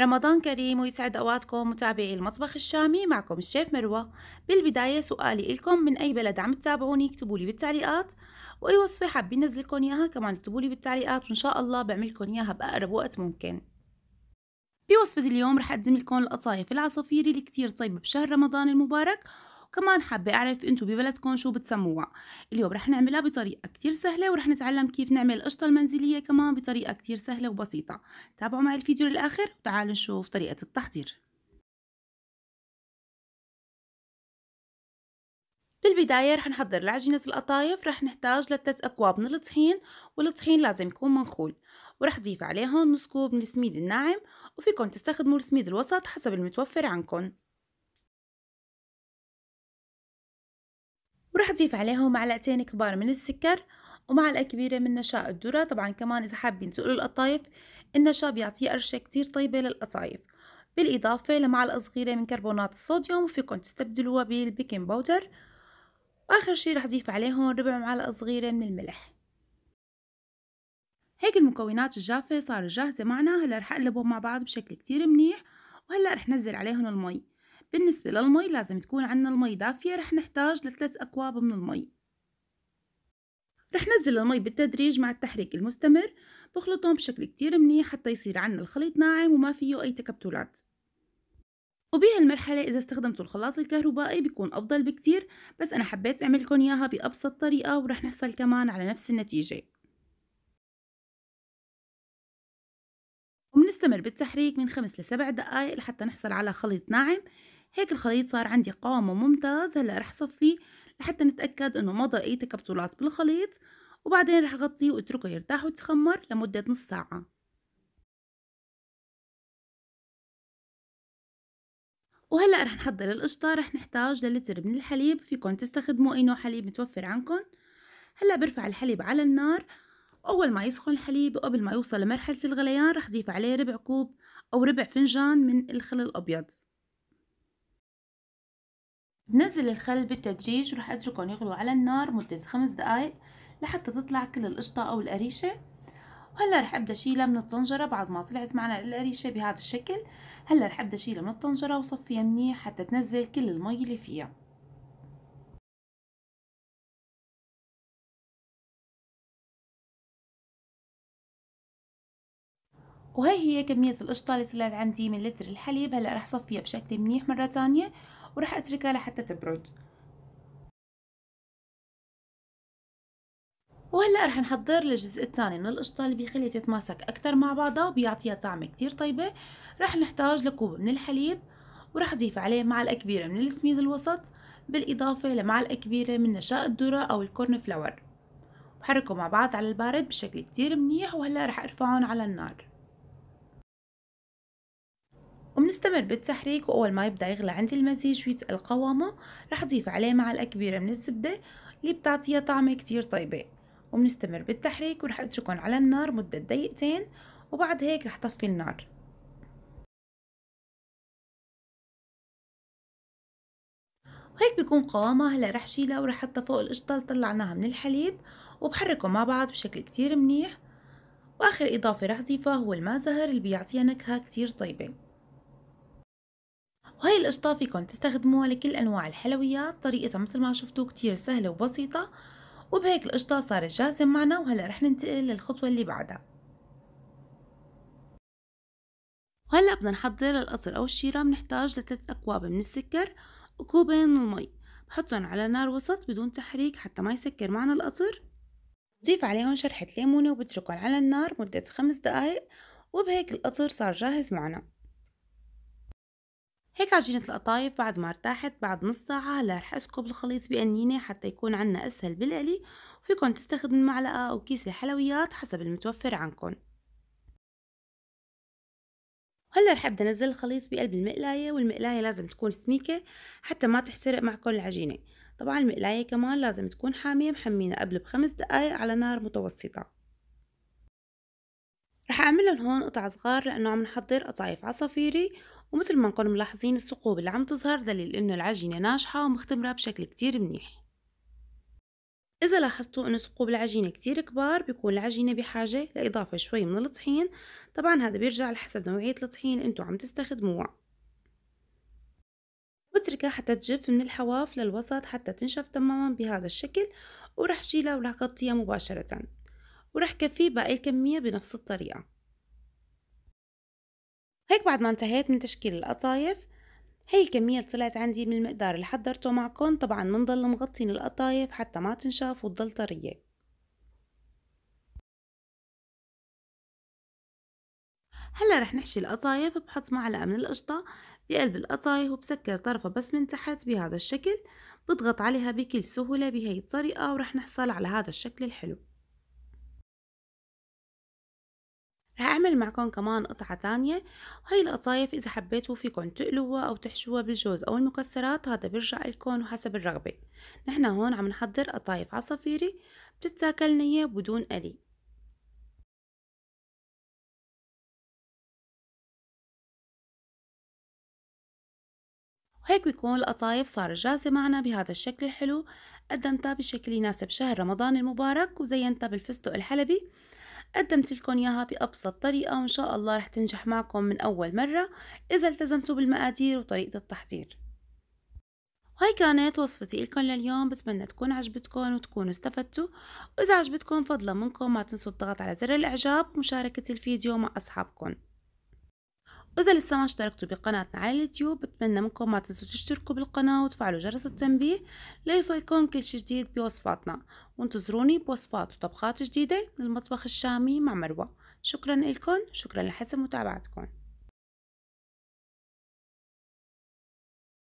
رمضان كريم ويسعد أوقاتكم متابعي المطبخ الشامي معكم الشيف مروة بالبداية سؤالي إلكم من أي بلد عم تتابعوني اكتبوا لي بالتعليقات وأي وصفة حابين نزلكم إياها كمان اكتبوا لي بالتعليقات وإن شاء الله بعملكم إياها بأقرب وقت ممكن بوصفة اليوم رح أقدم لكم القطايف العصافير اللي كتير طيبة بشهر رمضان المبارك كمان حابة أعرف أنتوا ببلدكم شو بتسموها اليوم رح نعملها بطريقة كتير سهلة ورح نتعلم كيف نعمل القشطة المنزلية كمان بطريقة كتير سهلة وبسيطة تابعوا معي الفيديو للآخر وتعالوا نشوف طريقة التحضير بالبداية رح نحضر العجينة القطايف رح نحتاج لثلاث أكواب من الطحين والطحين لازم يكون منخول ورح ضيف عليهم نص كوب من السميد الناعم وفيكم تستخدموا السميد الوسط حسب المتوفر عندكم وراح أضيف عليهم معلقتين كبار من السكر ومعلقة كبيرة من نشاء الذرة طبعا كمان إذا حابين تقولوا القطايف النشاء بيعطيه قرشة كتير طيبة للقطايف بالإضافة لمعلقة صغيرة من كربونات الصوديوم وفيكم تستبدلوها بالبيكنج باودر وآخر شي راح أضيف عليهم ربع معلقة صغيرة من الملح هيك المكونات الجافة صارت جاهزة معنا هلا رح أقلبهم مع بعض بشكل كتير منيح وهلا رح نزل عليهم المي بالنسبة للمي لازم تكون عنا المي دافية رح نحتاج لثلاث أكواب من المي رح نزل المي بالتدريج مع التحريك المستمر بخلطهم بشكل كتير منيح حتى يصير عنا الخليط ناعم وما فيه أي تكتلات وبهالمرحلة إذا استخدمتوا الخلاط الكهربائي بيكون أفضل بكتير بس أنا حبيت أعملكم إياها بأبسط طريقة ورح نحصل كمان على نفس النتيجة وبنستمر بالتحريك من خمس لسبع دقايق لحتى نحصل على خليط ناعم هيك الخليط صار عندي قوامه ممتاز هلا رح صفيه لحتى نتأكد انه مضى اي تكبتلات بالخليط وبعدين رح غطيه واتركه يرتاح ويتخمر لمدة نص ساعة وهلا رح نحضر القشطة رح نحتاج للتر من الحليب فيكم تستخدموا اي نوع حليب متوفر عندكم هلا برفع الحليب على النار اول ما يسخن الحليب وقبل ما يوصل لمرحلة الغليان رح ضيف عليه ربع كوب او ربع فنجان من الخل الابيض بنزل الخل بالتدريج وراح اتركهم يغلوا على النار مدة خمس دقايق لحتى تطلع كل القشطة او القريشة وهلا رح ابدا شيلها من الطنجرة بعد ما طلعت معنا القريشة بهذا الشكل هلا رح ابدا شيلها من الطنجرة وصفيها منيح حتى تنزل كل المي اللي فيها وهي هي كمية القشطة اللي طلعت عندي من لتر الحليب هلا رح صفيها بشكل منيح مرة تانية وراح اتركها لحتى تبرد وهلا رح نحضر الجزء الثاني من القشطه اللي بيخليها تتماسك اكثر مع بعضها وبيعطيها طعمه كتير طيبه رح نحتاج لكوب من الحليب ورح اضيف عليه معلقه كبيره من السميد الوسط بالاضافه لمعلقه كبيره من نشاء الذره او الكورن فلاور بحركهم مع بعض على البارد بشكل كتير منيح وهلا رح ارفعهم على النار وبنستمر بالتحريك وأول ما يبدأ يغلى عندي المزيج ويتقل قوامه رح أضيف عليه معلقة كبيرة من الزبدة اللي بتعطيها طعمة كتير طيبة وبنستمر بالتحريك ورح أتركهم على النار مدة دقيقتين وبعد هيك رح طفي النار وهيك بيكون قوامها هلا رح شيلها ورح احطها فوق القشطة اللي طلعناها من الحليب وبحركهم مع بعض بشكل كتير منيح واخر اضافة رح اضيفها هو الماء زهر اللي بيعطيها نكهة كتير طيبة وهي القشطة فيكن تستخدموها لكل أنواع الحلويات طريقتها مثل ما شفتوا كتير سهلة وبسيطة وبهيك القشطة صارت جاهزة معنا وهلأ رح ننتقل للخطوة اللي بعدها وهلأ بدنا نحضر القطر أو الشيرة بنحتاج لثلاث أكواب من السكر وكوبين من المي بحطهم على نار وسط بدون تحريك حتى ما يسكر معنا القطر ضيف عليهم شرحة ليمونة وبتركهم على النار مدة خمس دقايق وبهيك القطر صار جاهز معنا هيك عجينة القطايف بعد ما ارتاحت بعد نص ساعة هلا رح اسكب الخليط بقنينة حتى يكون عنا اسهل بالقلي وفيكن تستخدم معلقة او كيسة حلويات حسب المتوفر عنكن هلا رح ابدا انزل الخليط بقلب المقلاية والمقلاية لازم تكون سميكة حتى ما تحترق معكن العجينة طبعا المقلاية كمان لازم تكون حامية محمينا قبل بخمس دقايق على نار متوسطة رح أعمل هون قطع صغار لأنه عم نحضر قطايف عصافيري ومثل ما نكون ملاحظين الثقوب اللي عم تظهر دليل إنه العجينة ناجحة ومختمرة بشكل كتير منيح إذا لاحظتوا إنه ثقوب العجينة كتير كبار بيكون العجينة بحاجة لإضافة شوي من الطحين طبعا هذا بيرجع لحسب نوعية الطحين اللي عم تستخدموها بتركها حتى تجف من الحواف للوسط حتى تنشف تماما بهذا الشكل ورح شيلها ورح غطيها مباشرةً وراح كفيه باقي الكمية بنفس الطريقة هيك بعد ما انتهيت من تشكيل القطايف هي الكمية اللي طلعت عندي من المقدار اللي حضرته معكم طبعا منضل مغطين القطايف حتى ما تنشاف وتضل طرية هلا رح نحشي القطايف بحط معلقة من القشطة بقلب القطايف وبسكر طرفها بس من تحت بهذا الشكل بضغط عليها بكل سهولة بهي الطريقة ورح نحصل على هذا الشكل الحلو رح أعمل معكم كمان قطعة تانية وهي القطايف إذا حبيتوا فيكم تقلوها أو تحشوها بالجوز أو المكسرات هذا برجع لكم وحسب الرغبة نحن هون عم نحضر قطايف عصافيري بتتاكل نية بدون قلي وهيك بيكون القطايف صارت جاهزة معنا بهذا الشكل الحلو قدمتها بشكل يناسب شهر رمضان المبارك وزينتها بالفستق الحلبي قدمت لكم إياها بأبسط طريقة وإن شاء الله رح تنجح معكم من أول مرة إذا التزمتوا بالمقادير وطريقة التحضير وهي كانت وصفتي لكم لليوم بتمنى تكون عجبتكم وتكونوا استفدتوا وإذا عجبتكم فضلا منكم ما تنسوا الضغط على زر الإعجاب ومشاركة الفيديو مع أصحابكم وإذا لسه ما اشتركتوا بقناتنا على اليوتيوب بتمنى منكم ما تنسوا تشتركوا بالقناة وتفعلوا جرس التنبيه ليصلكم كل شي جديد بوصفاتنا وانتظروني بوصفات وطبخات جديدة من المطبخ الشامي مع مروة شكرا لكم شكرا لحسن متابعتكم